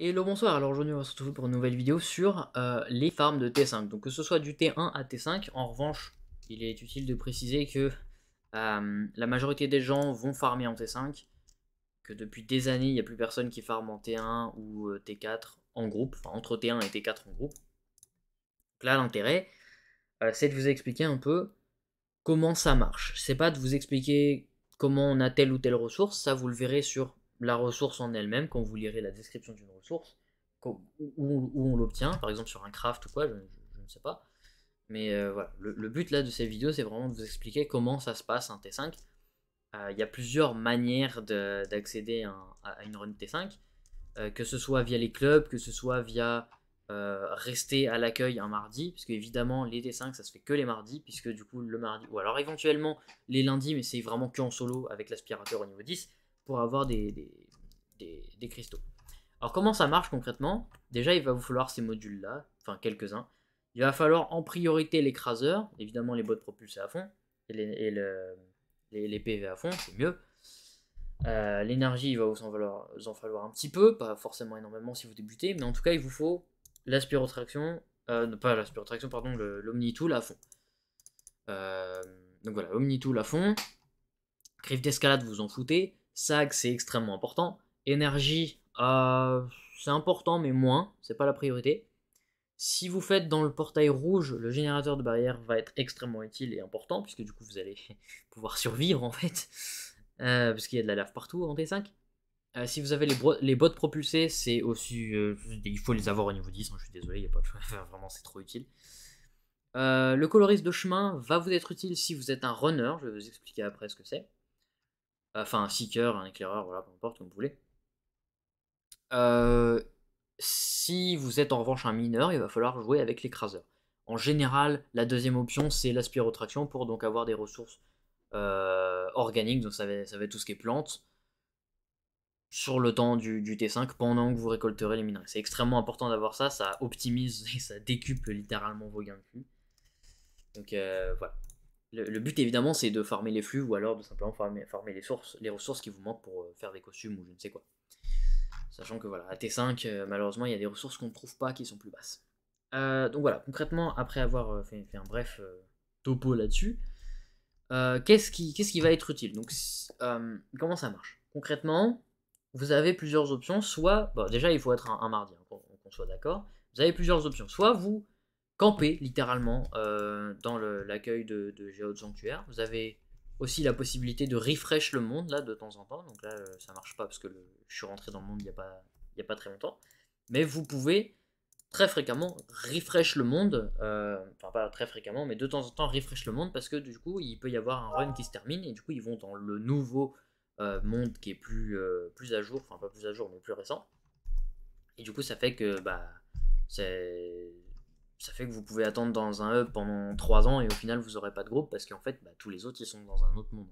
Et le bonsoir, alors aujourd'hui on se retrouver pour une nouvelle vidéo sur euh, les farms de T5. Donc que ce soit du T1 à T5, en revanche, il est utile de préciser que euh, la majorité des gens vont farmer en T5, que depuis des années il n'y a plus personne qui farme en T1 ou euh, T4 en groupe, enfin entre T1 et T4 en groupe. Donc là l'intérêt, c'est de vous expliquer un peu comment ça marche. C'est pas de vous expliquer comment on a telle ou telle ressource, ça vous le verrez sur la ressource en elle-même, quand vous lirez la description d'une ressource, où, on l'obtient, par exemple sur un craft ou quoi, je, je, ne sais pas. Mais euh, voilà, le, but là de cette vidéo, c'est vraiment de vous expliquer comment ça se passe un T5. Euh, il y a plusieurs manières d'accéder à une run T5, euh, que ce soit via les clubs, que ce soit via rester à l'accueil un mardi, puisque évidemment les T5 ça se fait que les mardis, puisque du coup le mardi, ou alors éventuellement les lundis, mais c'est vraiment que en solo avec l'aspirateur au niveau 10 pour avoir des, cristaux. Alors comment ça marche concrètement Déjà, il va vous falloir ces modules-là, enfin quelques-uns. Il va falloir en priorité l'écraseur, évidemment les bottes propulsées à fond, et les, le, PV à fond, c'est mieux. Euh, l'énergie, il va vous en, falloir, un petit peu, pas forcément énormément si vous débutez, mais en tout cas, il vous faut l'aspirotraction, euh, pas l'aspirotraction, pardon, l'omnitool à fond. Euh, donc voilà, omnitool à fond. Griffe d'escalade, vous en foutez. SAG, c'est extrêmement important. Énergie, euh, c'est important, mais moins, c'est pas la priorité. Si vous faites dans le portail rouge, le générateur de barrière va être extrêmement utile et important, puisque du coup vous allez pouvoir survivre en fait, euh, parce qu'il y a de la lave partout en T5. Euh, si vous avez les, bottes propulsées, c'est aussi. il faut les avoir au niveau 10, hein, je suis désolé, il n'y a pas de choix, vraiment c'est trop utile. le coloriste de chemin va vous être utile si vous êtes un runner, je vais vous expliquer après ce que c'est enfin un seeker, un éclaireur, voilà, peu importe, comme vous voulez. Euh, si vous êtes en revanche un mineur, il va falloir jouer avec l'écraseur. En général, la deuxième option, c'est l'aspirotraction pour donc avoir des ressources euh, organiques, donc ça va, être tout ce qui est plantes, sur le temps du, T5 pendant que vous récolterez les minerais. C'est extrêmement important d'avoir ça, ça optimise et ça décuple littéralement vos gains de cul. Donc euh, voilà le, but évidemment c'est de farmer les flux ou alors de simplement farmer, les, sources, les ressources qui vous manquent pour euh, faire des costumes ou je ne sais quoi. Sachant que voilà, à T5, euh, malheureusement, il y a des ressources qu'on ne trouve pas qui sont plus basses. Euh, donc voilà, concrètement, après avoir fait, un bref topo là-dessus, qu'est-ce qui, qui, va être utile Donc comment ça marche Concrètement, vous avez plusieurs options, soit, déjà il faut être un, mardi, hein, qu'on soit d'accord, vous avez plusieurs options, soit vous camper littéralement euh, dans l'accueil de, de Géo Sanctuaire. Vous avez aussi la possibilité de refresh le monde là de temps en temps. Donc là, euh, ça marche pas parce que je suis rentré dans le monde il n'y a, pas, a pas très longtemps. Mais vous pouvez très fréquemment refresh le monde. Euh, enfin, pas très fréquemment, mais de temps en temps refresh le monde parce que du coup, il peut y avoir un run qui se termine et du coup, ils vont dans le nouveau monde qui est plus, plus à jour. Enfin, pas plus à jour, mais plus récent. Et du coup, ça fait que bah, c'est ça fait que vous pouvez attendre dans un hub pendant 3 ans et au final vous n'aurez pas de groupe parce qu'en fait bah, tous les autres ils sont dans un autre monde.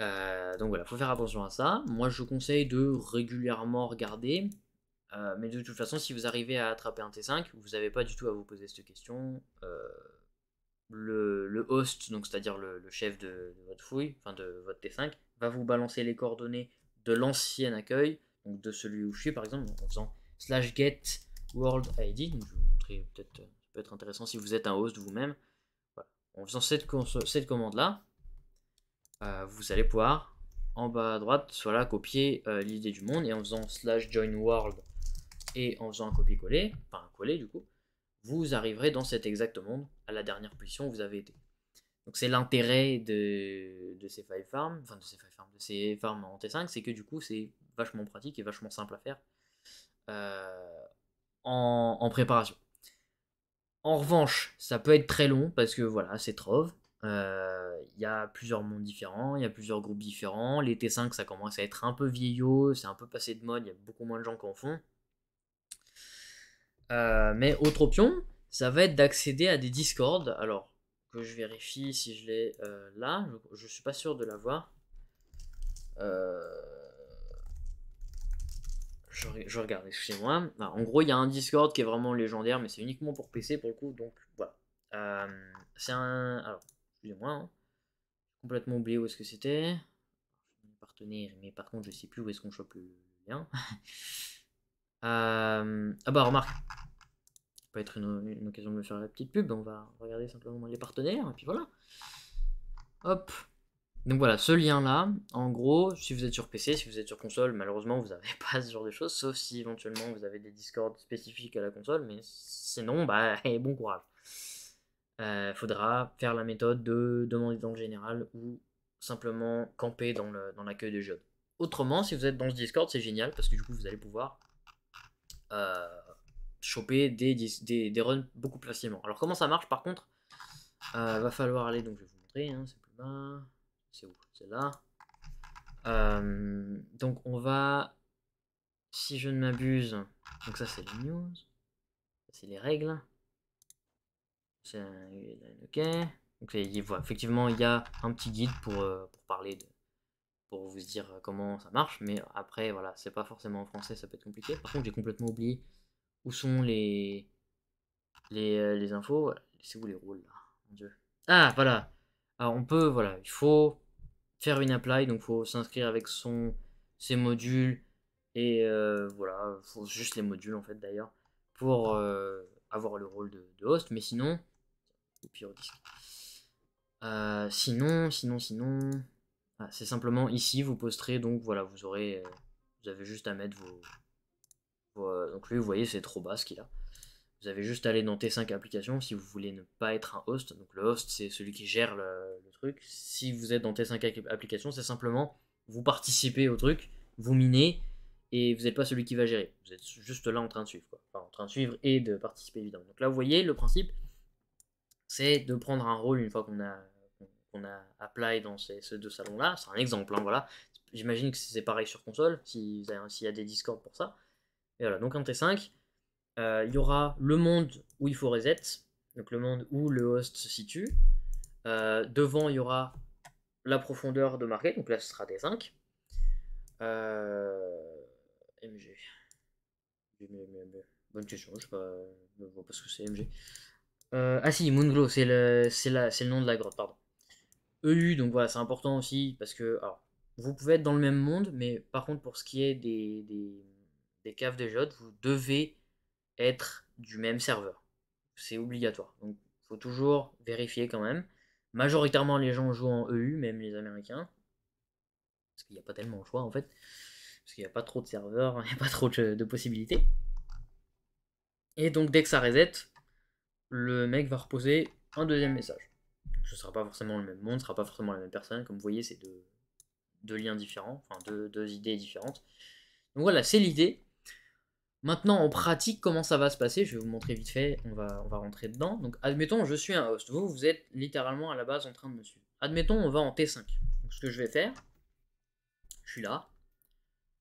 Euh, donc voilà, faut faire attention à ça. Moi je conseille de régulièrement regarder, euh, mais de toute façon si vous arrivez à attraper un T5, vous n'avez pas du tout à vous poser cette question. Euh, le, host, donc c'est-à-dire le, chef de, votre fouille, enfin de votre T5, va vous balancer les coordonnées de l'ancien accueil, donc de celui où je suis par exemple, en faisant slash get World ID. je vais vous montrer, peut-être, euh, ça peut être intéressant si vous êtes un host vous-même. En faisant cette, commande-là, euh, vous allez pouvoir, en bas à droite, soit là copier euh, l'idée du monde. Et en faisant slash join world et en faisant un copier-coller, enfin un coller du coup, vous arriverez dans cet exact monde, à la dernière position où vous avez été. Donc c'est l'intérêt de, ces five farms, enfin de ces five farms, de ces farms en T5, c'est que du coup c'est vachement pratique et vachement simple à faire en, préparation. En revanche, ça peut être très long parce que voilà, c'est trop euh, Il y a plusieurs mondes différents, il y a plusieurs groupes différents. Les T5, ça commence à être un peu vieillot, c'est un peu passé de mode, il y a beaucoup moins de gens qui en font. Euh, mais autre option, ça va être d'accéder à des Discord. Alors, que je vérifie si je l'ai euh, là. Je, ne suis pas sûr de l'avoir je, regarde, excusez-moi. En gros, il y a un Discord qui est vraiment légendaire, mais c'est uniquement pour PC pour le coup, donc voilà. Euh, c'est un. Alors, excusez-moi. Hein. Complètement oublié où est-ce que c'était. Partenaire, mais par contre, je sais plus où est-ce qu'on chope le lien. Euh, ah bah, remarque. Ça peut être une, une, occasion de me faire la petite pub. On va regarder simplement les partenaires, et puis voilà. Hop. Donc voilà, ce lien-là, en gros, si vous êtes sur PC, si vous êtes sur console, malheureusement, vous n'avez pas ce genre de choses, sauf si éventuellement vous avez des discords spécifiques à la console, mais sinon, bah, bon courage. Il euh, faudra faire la méthode de demander dans le général ou simplement camper dans l'accueil dans de jeunes. Autrement, si vous êtes dans ce Discord, c'est génial parce que du coup, vous allez pouvoir euh, choper des, des, des, runs beaucoup plus facilement. Alors, comment ça marche par contre euh, Va falloir aller, donc je vais vous montrer, hein, c'est plus bas. C'est où C'est là. Euh, donc on va, si je ne m'abuse, donc ça c'est les news, c'est les règles. C'est ok. Donc effectivement il y a un petit guide euh, pour, parler de, pour vous dire comment ça marche, mais après voilà c'est pas forcément en français, ça peut être compliqué. Par contre j'ai complètement oublié où sont les les, euh, infos. C'est où les rôles là Ah voilà. Alors on peut voilà, il faut faire une apply, donc faut s'inscrire avec son, ses modules, et euh, voilà, faut juste les modules en fait d'ailleurs, pour euh, avoir le rôle de, host, mais sinon, euh, sinon, sinon, sinon, ah, c'est simplement ici, vous posterez, donc voilà, vous aurez, vous avez juste à mettre vos, vos donc lui, vous voyez, c'est trop bas ce qu'il a. Vous avez juste à aller dans T5 applications si vous voulez ne pas être un host. Donc le host, c'est celui qui gère le, truc. Si vous êtes dans T5 applications, c'est simplement vous participez au truc, vous minez, et vous n'êtes pas celui qui va gérer. Vous êtes juste là en train de suivre. en train de suivre et de participer évidemment. Donc là, vous voyez, le principe, c'est de prendre un rôle une fois qu'on a qu'on a apply dans ces, deux salons-là. C'est un exemple, hein, voilà. J'imagine que c'est pareil sur console, s'il y a des discords pour ça. Et voilà, donc en T5, euh, il y aura le monde où il faut reset, donc le monde où le host se situe. Euh, devant, il y aura la profondeur de marqué, donc là ce sera des 5. Euh, MG. Bonne question, je ne vois pas ce que c'est MG. ah si, Moonglow, c'est le, le nom de la grotte, pardon. EU, donc voilà, c'est important aussi, parce que vous pouvez être dans le même monde, mais par contre, pour ce qui est des, des, des caves de Jod, vous devez être du même serveur. C'est obligatoire. Donc, il faut toujours vérifier quand même. Majoritairement, les gens jouent en EU, même les Américains. Parce qu'il n'y a pas tellement de choix, en fait. Parce qu'il n'y a pas trop de serveurs, il n'y a pas trop de, possibilités. Et donc, dès que ça reset, le mec va reposer un deuxième message. ce ne sera pas forcément le même monde, ce ne sera pas forcément la même personne. Comme vous voyez, c'est deux, liens différents, enfin deux idées différentes. Donc voilà, c'est l'idée. Maintenant, en pratique, comment ça va se passer Je vais vous montrer vite fait, on va, on va rentrer dedans. Donc, admettons, je suis un host. Vous, vous êtes littéralement à la base en train de me suivre. Admettons, on va en T5. Donc, ce que je vais faire, je suis là.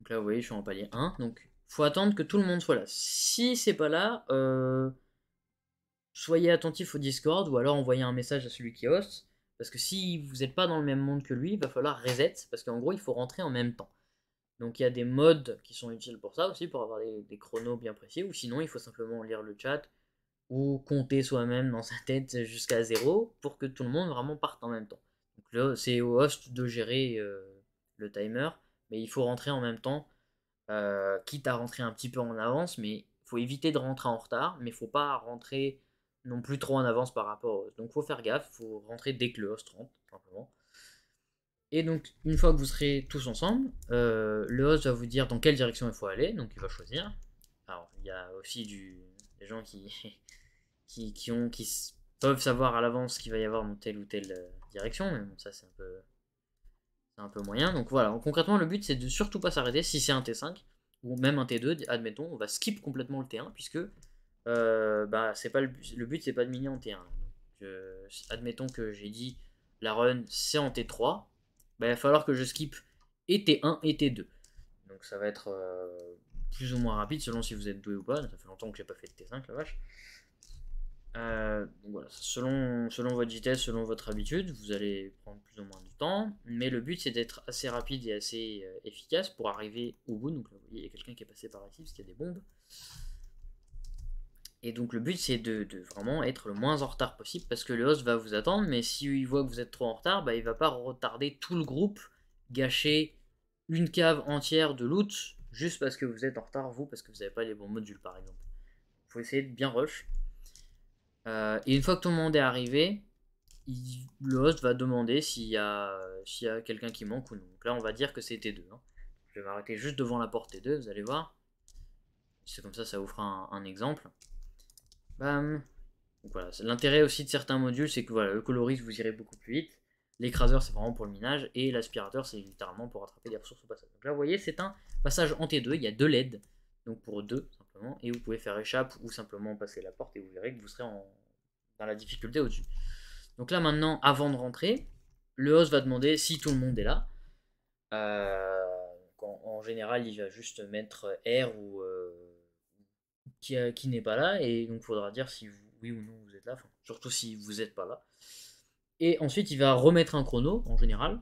Donc là, vous voyez, je suis en palier 1. Donc, faut attendre que tout le monde soit là. Si c'est pas là, euh, soyez attentif au Discord ou alors envoyez un message à celui qui host. Parce que si vous n'êtes pas dans le même monde que lui, il va falloir reset. Parce qu'en gros, il faut rentrer en même temps. Donc il y a des modes qui sont utiles pour ça aussi, pour avoir des, chronos bien précis, ou sinon il faut simplement lire le chat ou compter soi-même dans sa tête jusqu'à zéro pour que tout le monde vraiment parte en même temps. Donc là, c'est au host de gérer euh, le timer, mais il faut rentrer en même temps, euh, quitte à rentrer un petit peu en avance, mais il faut éviter de rentrer en retard, mais il faut pas rentrer non plus trop en avance par rapport au host. Donc faut faire gaffe, faut rentrer dès que le host rentre, simplement. Et donc, une fois que vous serez tous ensemble, euh, le host va vous dire dans quelle direction il faut aller. Donc, il va choisir. Alors, il y a aussi des gens qui, qui, ont, qui peuvent savoir à l'avance qu'il va y avoir dans telle ou telle euh, direction. Mais ça, c'est un peu, un peu moyen. Donc, voilà. Concrètement, le but, c'est de surtout pas s'arrêter si c'est un T5 ou même un T2. Admettons, on va skip complètement le T1 puisque euh, bah, c'est pas le, but, c'est pas de miner en T1. admettons que j'ai dit la run, c'est en T3 bah, il va falloir que je skip et T1 et T2. Donc ça va être euh, plus ou moins rapide selon si vous êtes doué ou pas. Ça fait longtemps que j'ai pas fait de T5, la vache. Euh, voilà. selon, selon votre vitesse, selon votre habitude, vous allez prendre plus ou moins de temps. Mais le but, c'est d'être assez rapide et assez euh, efficace pour arriver au bout. Donc là, vous voyez, il y a quelqu'un qui est passé par ici parce qu'il y a des bombes. Et donc le but c'est de, vraiment être le moins en retard possible parce que le host va vous attendre, mais s'il voit que vous êtes trop en retard, bah, il va pas retarder tout le groupe, gâcher une cave entière de loot juste parce que vous êtes en retard vous, parce que vous n'avez pas les bons modules par exemple. Il faut essayer de bien rush. Euh, et une fois que tout le monde est arrivé, le host va demander s'il y a, quelqu'un qui manque ou non. Donc là on va dire que c'est T2. Hein. Je vais m'arrêter juste devant la porte T2, vous allez voir. C'est comme ça, ça vous fera un exemple. Hum, voilà, l'intérêt aussi de certains modules, c'est que voilà, le coloris, vous irez beaucoup plus vite. L'écraseur, c'est vraiment pour le minage. Et l'aspirateur, c'est littéralement pour attraper des ressources au passage. Donc là, vous voyez, c'est un passage en T2. Il y a deux LED, donc pour deux simplement. Et vous pouvez faire échappe ou simplement passer la porte et vous verrez que vous serez en... dans la difficulté au-dessus. Donc là, maintenant, avant de rentrer, le host va demander si tout le monde est là. Euh, en, général, il va juste mettre R ou. Euh, qui, n'est pas là, et donc faudra dire si oui ou non vous êtes là, surtout si vous n'êtes pas là. Et ensuite, il va remettre un chrono, en général,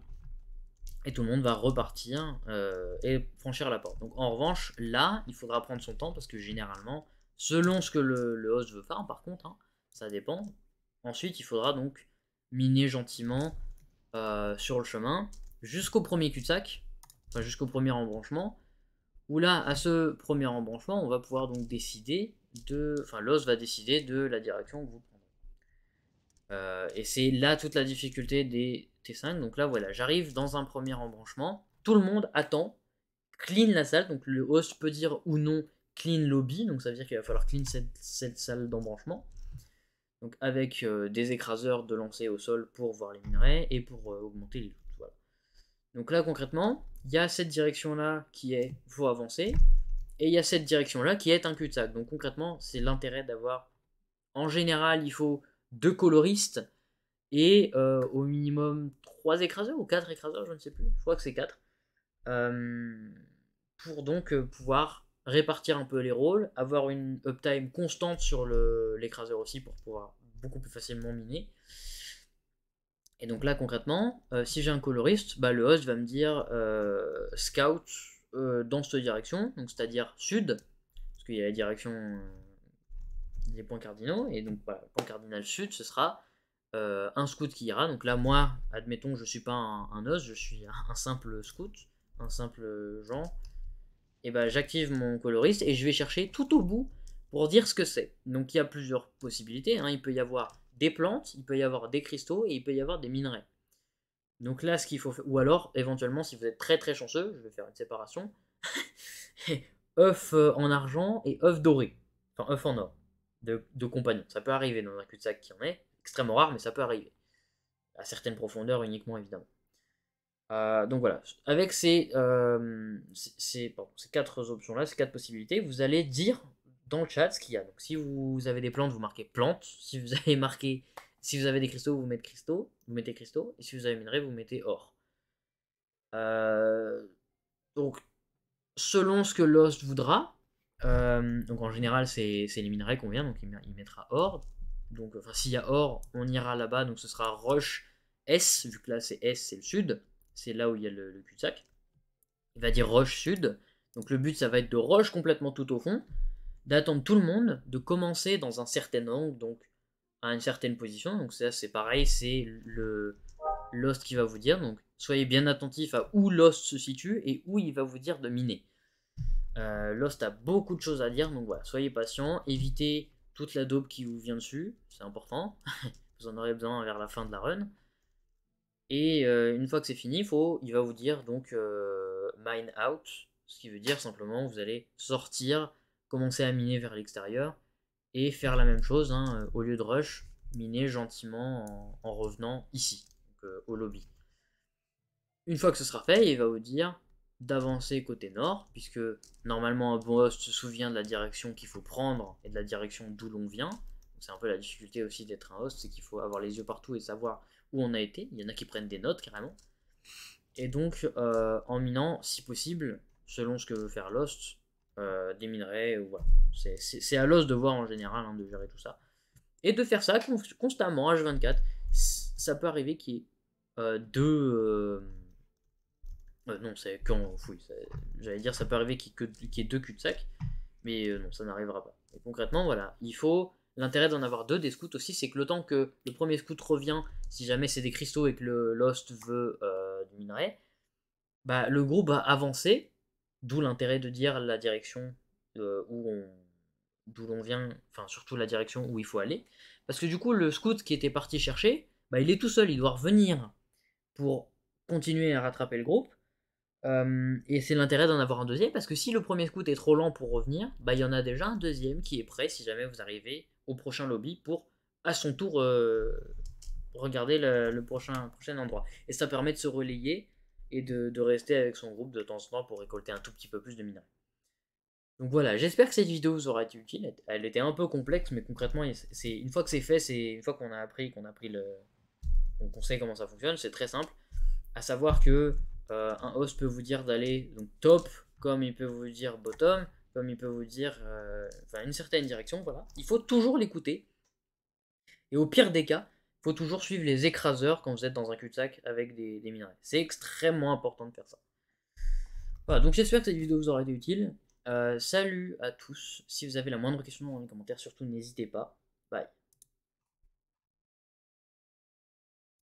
et tout le monde va repartir euh, et franchir la porte. Donc en revanche, là, il faudra prendre son temps, parce que généralement, selon ce que le, host veut faire, par contre, hein, ça dépend. Ensuite, il faudra donc miner gentiment euh, sur le chemin, jusqu'au premier cul-de-sac, enfin jusqu'au premier embranchement, où là, à ce premier embranchement, on va pouvoir donc décider de... Enfin, l'os va décider de la direction que vous prendrez. Euh, et c'est là toute la difficulté des T5. Donc là, voilà, j'arrive dans un premier embranchement. Tout le monde attend. Clean la salle. Donc le host peut dire ou non clean lobby. Donc ça veut dire qu'il va falloir clean cette, salle d'embranchement. Donc avec euh, des écraseurs de lancer au sol pour voir les minerais et pour euh, augmenter les donc là, concrètement, il y a cette direction-là qui est faut avancer, et il y a cette direction-là qui est un cul-de-sac. Donc concrètement, c'est l'intérêt d'avoir. En général, il faut deux coloristes et euh, au minimum trois écraseurs ou quatre écraseurs, je ne sais plus. Je crois que c'est quatre. Euh, pour donc euh, pouvoir répartir un peu les rôles, avoir une uptime constante sur l'écraseur aussi pour pouvoir beaucoup plus facilement miner. Et donc là, concrètement, euh, si j'ai un coloriste, bah, le host va me dire euh, scout euh, dans cette direction, donc c'est-à-dire sud, parce qu'il y a la direction des points cardinaux, et donc point cardinal sud, ce sera un scout qui ira. Donc là, moi, admettons que je ne suis pas un, un, host, je suis un simple scout, un simple genre. Et bien, bah, j'active mon coloriste et je vais chercher tout au bout pour dire ce que c'est. Donc il y a plusieurs possibilités. Hein. Il peut y avoir des plantes, il peut y avoir des cristaux et il peut y avoir des minerais. Donc là, ce qu'il faut faire, ou alors éventuellement, si vous êtes très très chanceux, je vais faire une séparation oeufs en argent et oeufs dorés enfin œufs en or de, compagnons. Ça peut arriver dans un cul-de-sac qui en est extrêmement rare, mais ça peut arriver à certaines profondeurs uniquement évidemment. Euh, donc voilà, avec ces, euh, ces, ces quatre options-là, ces quatre possibilités, vous allez dire dans le chat ce qu'il y a. Donc si vous avez des plantes, vous marquez plantes. Si vous avez marqué, si vous avez des cristaux, vous mettez cristaux, vous mettez cristaux. Et si vous avez minerai, vous mettez or. Euh, donc selon ce que Lost voudra, euh, donc en général c'est les minerais qu'on vient, donc il, mettra or. Donc enfin s'il y a or, on ira là-bas, donc ce sera Roche S, vu que là c'est S, c'est le sud, c'est là où il y a le, cul-de-sac. Il va dire Roche Sud. Donc le but ça va être de Roche complètement tout au fond d'attendre tout le monde, de commencer dans un certain angle, donc à une certaine position. Donc ça, c'est pareil, c'est le Lost qui va vous dire. Donc soyez bien attentif à où Lost se situe et où il va vous dire de miner. Euh, Lost a beaucoup de choses à dire, donc voilà, soyez patient, évitez toute la dope qui vous vient dessus, c'est important. vous en aurez besoin vers la fin de la run. Et euh, une fois que c'est fini, faut, il va vous dire donc euh, mine out, ce qui veut dire simplement vous allez sortir commencer à miner vers l'extérieur et faire la même chose hein, euh, au lieu de rush, miner gentiment en, revenant ici, euh, au lobby. Une fois que ce sera fait, il va vous dire d'avancer côté nord, puisque normalement un bon host se souvient de la direction qu'il faut prendre et de la direction d'où l'on vient. C'est un peu la difficulté aussi d'être un host, c'est qu'il faut avoir les yeux partout et savoir où on a été. Il y en a qui prennent des notes carrément. Et donc, euh, en minant, si possible, selon ce que veut faire l'host, euh, des minerais. C'est à l'os de voir en général, hein, de gérer tout ça. Et de faire ça constamment, H24, ça peut arriver qu'il y ait euh, deux. Euh, non, c'est quand. Oui, j'allais dire, ça peut arriver qu'il y, ait deux cul-de-sac, mais non, ça n'arrivera pas. Et concrètement, voilà, il faut. L'intérêt d'en avoir deux des scouts aussi, c'est que le temps que le premier scout revient, si jamais c'est des cristaux et que le Lost veut du minerais, bah, le groupe a avancé D'où l'intérêt de dire la direction euh, où d'où l'on vient, enfin surtout la direction où il faut aller. Parce que du coup, le scout qui était parti chercher, bah, il est tout seul, il doit revenir pour continuer à rattraper le groupe. Euh, et c'est l'intérêt d'en avoir un deuxième, parce que si le premier scout est trop lent pour revenir, bah, il y en a déjà un deuxième qui est prêt si jamais vous arrivez au prochain lobby pour, à son tour, euh, regarder le, le, prochain, prochain endroit. Et ça permet de se relayer et de, rester avec son groupe de temps en temps pour récolter un tout petit peu plus de minerais. Donc voilà, j'espère que cette vidéo vous aura été utile. Elle était un peu complexe, mais concrètement, c'est une fois que c'est fait, c'est une fois qu'on a appris, qu'on a pris le, on sait comment ça fonctionne, c'est très simple. À savoir que euh, un host peut vous dire d'aller donc top, comme il peut vous dire bottom, comme il peut vous dire euh, une certaine direction. Voilà, il faut toujours l'écouter. Et au pire des cas, faut toujours suivre les écraseurs quand vous êtes dans un cul-de-sac avec des, minerais. C'est extrêmement important de faire ça. Voilà, donc j'espère que cette vidéo vous aura été utile. Euh, salut à tous. Si vous avez la moindre question dans les commentaires, surtout n'hésitez pas. Bye.